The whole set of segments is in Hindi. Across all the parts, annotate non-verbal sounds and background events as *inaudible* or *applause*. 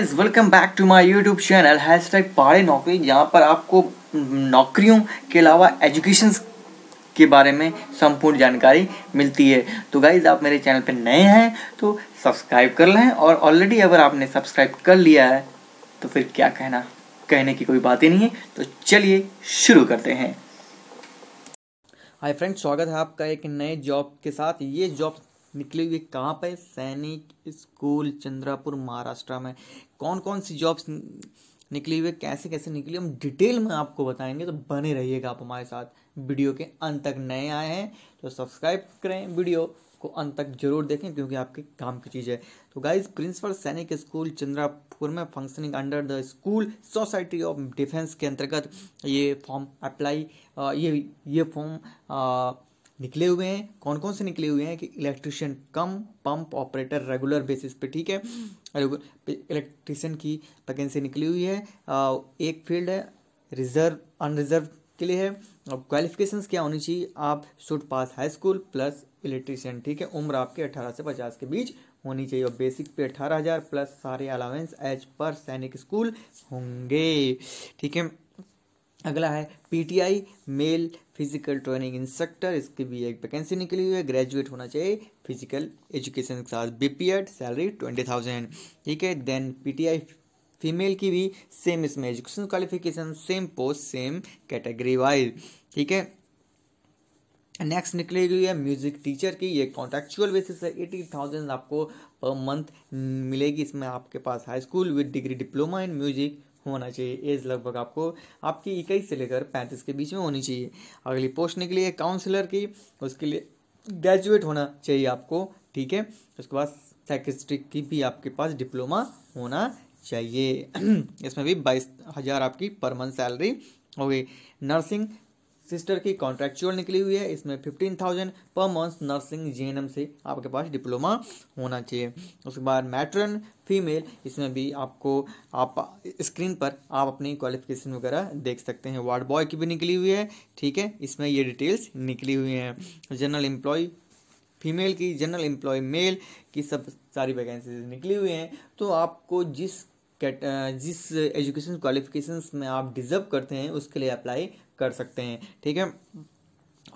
Welcome back to my YouTube channel hash tag Pahadi Naukri जहाँ पर आपको नौकरियों के अलावा एजुकेशन के बारे में संपूर्ण जानकारी मिलती है तो गाइज आप मेरे चैनल पर नए हैं तो सब्सक्राइब कर लें और ऑलरेडी अगर आपने सब्सक्राइब कर लिया है तो फिर क्या कहना कहने की कोई बात ही नहीं है तो चलिए शुरू करते हैं हाय फ्रेंड्स स्वागत है आपका एक नए जॉब के साथ ये जॉब निकले हुए कहाँ पर सैनिक स्कूल चंद्रापुर महाराष्ट्र में कौन कौन सी जॉब्स निकली हुई कैसे कैसे निकली हम डिटेल में आपको बताएंगे तो बने रहिएगा आप हमारे साथ वीडियो के अंत तक नए आए हैं तो सब्सक्राइब करें वीडियो को अंत तक जरूर देखें क्योंकि आपके काम की चीज़ है तो guys principal Sainik school Chandrapur में functioning under the school society of defence के अंतर्गत ये फॉर्म अप्लाई ये ये फॉर्म निकले हुए हैं कौन कौन से निकले हुए हैं कि electrician cum pump operator regular basis पे ठीक है इलेक्ट्रिशियन हम्म। की वैकेंसी निकली हुई है आ, एक फील्ड है रिजर्व अनरिजर्व के लिए है और क्वालिफिकेशन क्या होनी चाहिए आप should pass high school plus electrician ठीक है उम्र आपके अठारह से पचास के बीच होनी चाहिए और बेसिक पे अठारह हज़ार प्लस सारे अलावेंस एज पर सैनिक स्कूल होंगे ठीक है अगला है PTI male physical training instructor इसकी भी एक वैकेंसी निकली हुई है ग्रेजुएट होना चाहिए फिजिकल एजुकेशन के साथ B P Ed salary twenty thousand ठीक है then P T I female की भी सेम इसमें education qualification same post same category wise ठीक है नेक्स्ट निकली हुई है म्यूजिक टीचर की ये कॉन्ट्रेक्चुअल बेसिस है एटी थाउजेंड आपको पर मंथ मिलेगी इसमें आपके पास high school with degree diploma in music होना चाहिए एज लगभग आपको आपकी इक्कीस से लेकर पैंतीस के बीच में होनी चाहिए अगली पोस्ट निकली है काउंसलर की उसके लिए ग्रेजुएट होना चाहिए आपको ठीक है उसके बाद सेक्रेटरी की भी आपके पास डिप्लोमा होना चाहिए *clears throat* इसमें भी बाईस हज़ार आपकी पर मंथ सैलरी होगी नर्सिंग सिस्टर की कॉन्ट्रेक्चुअल निकली हुई है इसमें fifteen thousand per month nursing जे से आपके पास डिप्लोमा होना चाहिए उसके बाद मैट्रन फीमेल इसमें भी आपको आप स्क्रीन पर आप अपनी क्वालिफिकेशन वगैरह देख सकते हैं वार्ड बॉय की भी निकली हुई है ठीक है इसमें ये डिटेल्स निकली हुई हैं जनरल एम्प्लॉय फीमेल की जनरल एम्प्लॉय मेल की सब सारी वैकेंसीज निकली हुई हैं तो आपको जिस कैट जिस एजुकेशन क्वालिफिकेशंस में आप डिज़र्व करते हैं उसके लिए अप्लाई कर सकते हैं ठीक है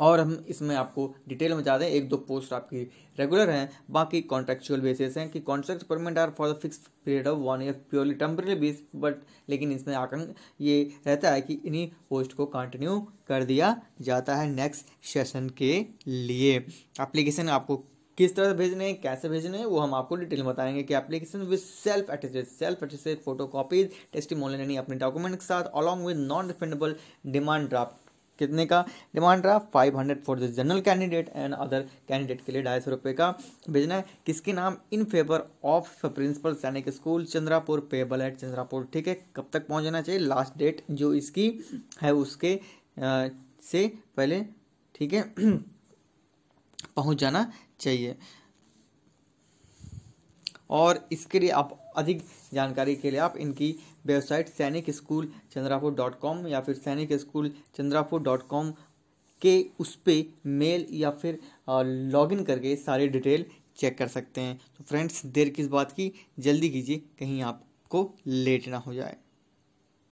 और हम इसमें आपको डिटेल में जाते हैं एक दो पोस्ट आपकी रेगुलर हैं बाकी कॉन्ट्रेक्चुअल बेसिस हैं कि contract permanent are for the fix period of one year purely temporary base but लेकिन इसमें आकंक ये रहता है कि इन्हीं पोस्ट को कंटिन्यू कर दिया जाता है नेक्स्ट सेशन के लिए एप्लीकेशन आपको किस तरह से भेजने हैं कैसे भेजने हैं वो हम आपको डिटेल बताएंगे कि application with self attested self attested photo copies testimonial यानी अपने डॉक्यूमेंट के साथ along with non refundable demand draft कितने का demand draft five hundred for the general candidate and other candidate के लिए ढाई सौ रुपये का भेजना है किसके नाम in favour of principal Sainik school Chandrapur payable at Chandrapur ठीक है कब तक पहुंचना चाहिए लास्ट डेट जो इसकी है उसके आ, से पहले ठीक है *clears throat* पहुंच जाना चाहिए और इसके लिए आप अधिक जानकारी के लिए आप इनकी वेबसाइट सैनिक स्कूल चंद्रापुर डॉट कॉम या फिर सैनिक स्कूल चंद्रापुर डॉट कॉम के उस पर मेल या फिर लॉगिन करके सारी डिटेल चेक कर सकते हैं तो फ्रेंड्स देर किस बात की जल्दी कीजिए कहीं आपको लेट ना हो जाए